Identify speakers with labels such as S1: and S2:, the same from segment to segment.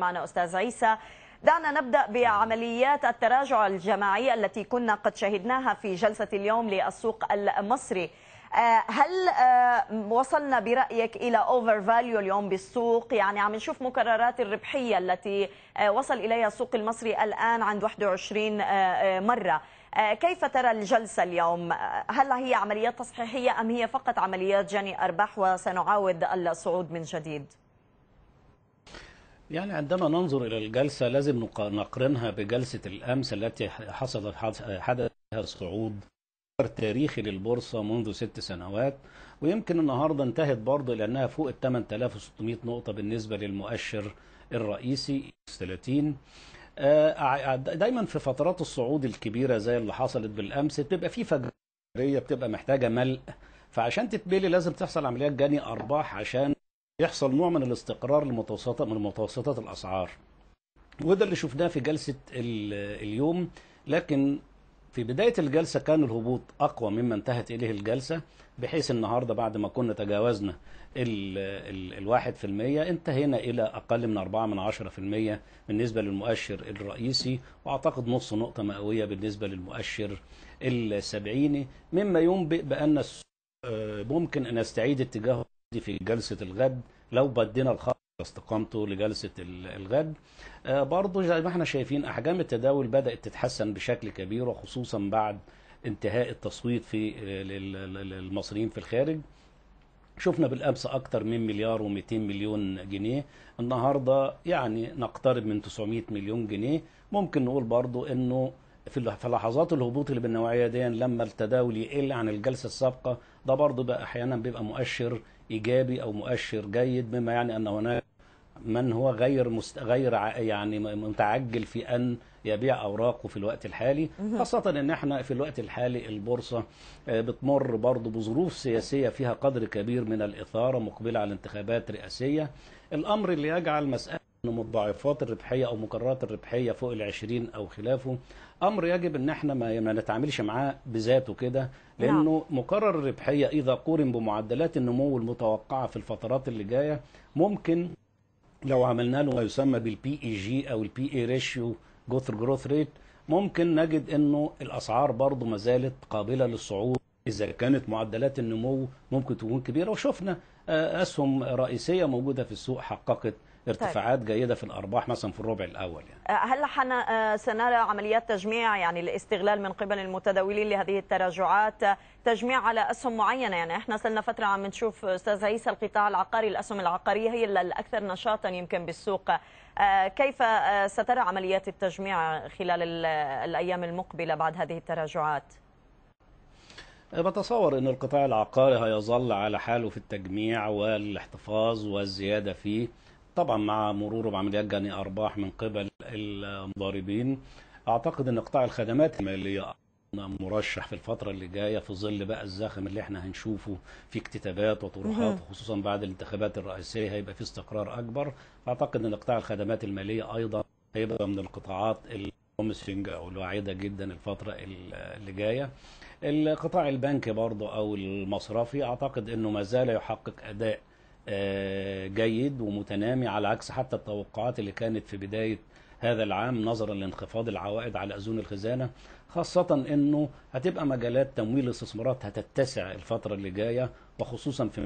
S1: معنا أستاذ عيسى دعنا نبدأ بعمليات التراجع الجماعي التي كنا قد شهدناها في جلسة اليوم للسوق المصري آه، هل آه، وصلنا برأيك إلى أوفر فاليو اليوم بالسوق يعني عم نشوف مكررات الربحية التي آه، وصل إليها السوق المصري الآن عند 21 مرة كيف ترى الجلسة اليوم هل هي عمليات تصحيحية أم هي فقط عمليات جني أرباح وسنعاود الصعود من جديد
S2: يعني عندما ننظر إلى الجلسة لازم نقرنها بجلسة الأمس التي حصل حدث صعود تاريخي للبورصة منذ ست سنوات ويمكن النهاردة انتهت برضه لأنها فوق ال 8600 نقطة بالنسبة للمؤشر الرئيسي 30 آه، دايما في فترات الصعود الكبيرة زي اللي حصلت بالأمس بتبقى في فجرية بتبقى محتاجة ملء فعشان تتبلي لازم تحصل عمليات جني أرباح عشان يحصل نوع من الاستقرار المتوسطة من متوسطات الاسعار وده اللي شفناه في جلسه اليوم لكن في بداية الجلسة كان الهبوط أقوى مما انتهت إليه الجلسة بحيث النهاردة بعد ما كنا تجاوزنا الواحد في المية انتهينا إلى أقل من أربعة من عشرة في المية بالنسبة للمؤشر الرئيسي وأعتقد نص نقطة مئوية بالنسبة للمؤشر السبعيني مما ينبئ بأن آه، ممكن أن يستعيد اتجاهه في جلسة الغد لو بدينا الخط استقامته لجلسة الغد آه، برضه زي ما احنا شايفين أحجام التداول بدأت تتحسن بشكل كبير وخصوصا بعد انتهاء التصويت في المصريين في الخارج شفنا بالامس اكتر من مليار و200 مليون جنيه النهارده يعني نقترب من 900 مليون جنيه ممكن نقول برضو انه في لحظات الهبوط اللي بالنوعيه دي لما التداول يقل عن الجلسه السابقه ده برضه بقى احيانا بيبقى مؤشر ايجابي او مؤشر جيد بما يعني ان هناك من هو غير مست... غير يعني متعجل في ان يبيع اوراقه في الوقت الحالي خاصه ان احنا في الوقت الحالي البورصه آه، بتمر برضه بظروف سياسيه فيها قدر كبير من الاثاره مقبله على انتخابات رئاسيه الامر اللي يجعل مساله من مضاعفات الربحيه او مكررات الربحيه فوق ال20 او خلافه امر يجب ان احنا ما, نتعاملش معاه بذاته كده نعم. لانه نعم. مقرر الربحيه اذا قورن بمعدلات النمو المتوقعه في الفترات اللي جايه ممكن لو عملنا له ما يسمى بالبي اي جي e او البي اي ريشيو جوث جروث ريت ممكن نجد انه الاسعار برضه ما زالت قابله للصعود اذا كانت معدلات النمو ممكن تكون كبيره وشفنا آه، اسهم رئيسيه موجوده في السوق حققت طيب. ارتفاعات طيب. جيده في الارباح مثلا في الربع الاول
S1: يعني. أه، هل حنا أه، سنرى عمليات تجميع يعني الاستغلال من قبل المتداولين لهذه التراجعات تجميع على اسهم معينه يعني احنا صرنا فتره عم نشوف استاذ عيسى القطاع العقاري الاسهم العقاريه هي الاكثر نشاطا يمكن بالسوق أه، كيف سترى عمليات التجميع خلال الايام المقبله بعد هذه التراجعات؟
S2: بتصور ان القطاع العقاري هيظل على حاله في التجميع والاحتفاظ والزياده فيه طبعا مع مروره بعمليات جني ارباح من قبل المضاربين اعتقد ان قطاع الخدمات الماليه مرشح في الفترة اللي جاية في ظل بقى الزخم اللي احنا هنشوفه في اكتتابات وطروحات خصوصا بعد الانتخابات الرئاسية هيبقى في استقرار أكبر أعتقد أن قطاع الخدمات المالية أيضا هيبقى من القطاعات البروميسنج أو الواعدة جدا الفترة اللي جاية القطاع البنكي برضه أو المصرفي أعتقد أنه ما زال يحقق أداء آه، جيد ومتنامي على عكس حتى التوقعات اللي كانت في بداية هذا العام نظرا لانخفاض العوائد على أذون الخزانة خاصة أنه هتبقى مجالات تمويل الاستثمارات هتتسع الفترة اللي جاية وخصوصا في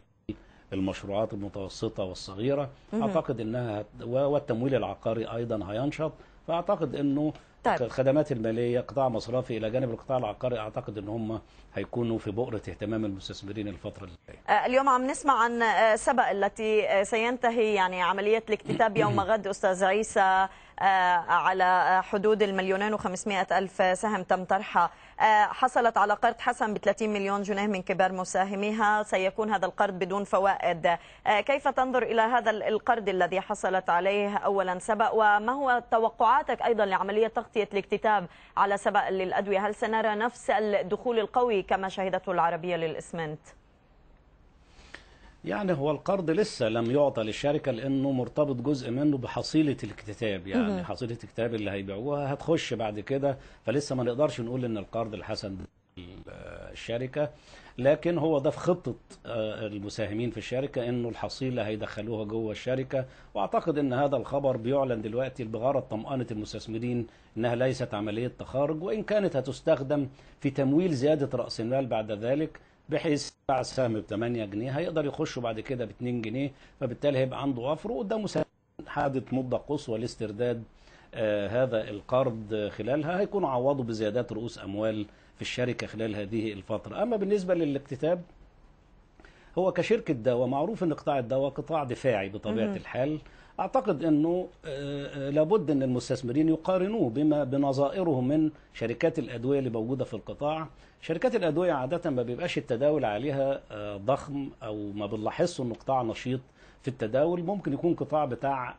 S2: المشروعات المتوسطة والصغيرة أعتقد أنها والتمويل العقاري أيضا هينشط فأعتقد أنه طيب. الخدمات الماليه قطاع مصرفي الى جانب القطاع العقاري اعتقد ان هم هيكونوا في بؤره اهتمام المستثمرين الفتره اللي
S1: جايه آه، اليوم عم نسمع عن آه، سبق التي آه، سينتهي يعني عمليه الاكتتاب يوم غد استاذ عيسى آه، على حدود المليونين وخمسمائة ألف سهم تم طرحها آه، حصلت على قرض حسن ب 30 مليون جنيه من كبار مساهميها سيكون هذا القرض بدون فوائد آه، كيف تنظر إلى هذا القرض الذي حصلت عليه أولا سبأ وما هو توقعاتك أيضا لعملية تغطية الاكتتاب على سبأ للأدوية هل سنرى نفس الدخول القوي كما شهدته العربية للإسمنت؟
S2: يعني هو القرض لسه لم يعطى للشركة لأنه مرتبط جزء منه بحصيلة الكتاب يعني حصيلة الكتاب اللي هيبيعوها هتخش بعد كده فلسه ما نقدرش نقول إن القرض الحسن الشركة لكن هو ده في خطة آه، المساهمين في الشركة انه الحصيلة هيدخلوها جوه الشركة واعتقد ان هذا الخبر بيعلن دلوقتي بغرض طمأنة المستثمرين انها ليست عملية تخارج وان كانت هتستخدم في تمويل زيادة رأس المال بعد ذلك بحيث باع السهم ب 8 جنيه هيقدر يخش بعد كده ب 2 جنيه فبالتالي هيبقى عنده وفر وقدامه سنه حادة مدة قصوى لاسترداد آه، هذا القرض خلالها هيكونوا عوضوا بزيادات رؤوس أموال في الشركة خلال هذه الفترة أما بالنسبة للاكتتاب هو كشركة دواء معروف أن قطاع الدواء قطاع دفاعي بطبيعة الحال أعتقد أنه آه، آه، لابد أن المستثمرين يقارنوه بما بنظائره من شركات الأدوية اللي موجودة في القطاع شركات الأدوية عادة ما بيبقاش التداول عليها آه، ضخم أو ما بنلاحظش أنه قطاع نشيط في التداول ممكن يكون قطاع بتاع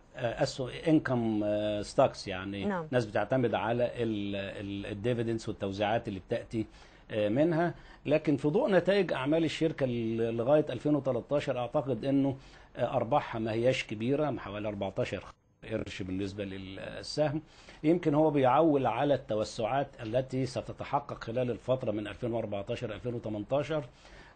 S2: انكم ستاكس يعني نعم. ناس بتعتمد على الديفيدنس والتوزيعات اللي بتاتي منها لكن في ضوء نتائج أعمال الشركة لغاية 2013 أعتقد أنه آه، أرباحها ما هياش كبيرة حوالي 14 قرش بالنسبة للسهم يمكن هو بيعول على التوسعات التي ستتحقق خلال الفترة من 2014 2018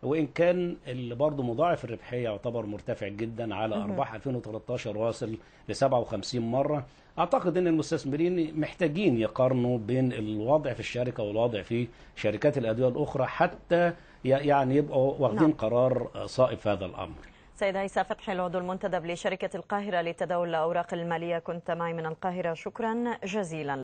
S2: وإن كان اللي برضه مضاعف الربحية يعتبر مرتفع جدا على أرباح 2013 واصل ل 57 مرة أعتقد أن المستثمرين محتاجين يقارنوا بين الوضع في الشركة والوضع في شركات الأدوية الأخرى حتى يعني يبقوا واخدين نعم. قرار صائب في هذا الأمر
S1: سيد عيسى فتحي العضو المنتدب لشركة القاهرة لتداول الأوراق المالية كنت معي من القاهرة شكرا جزيلا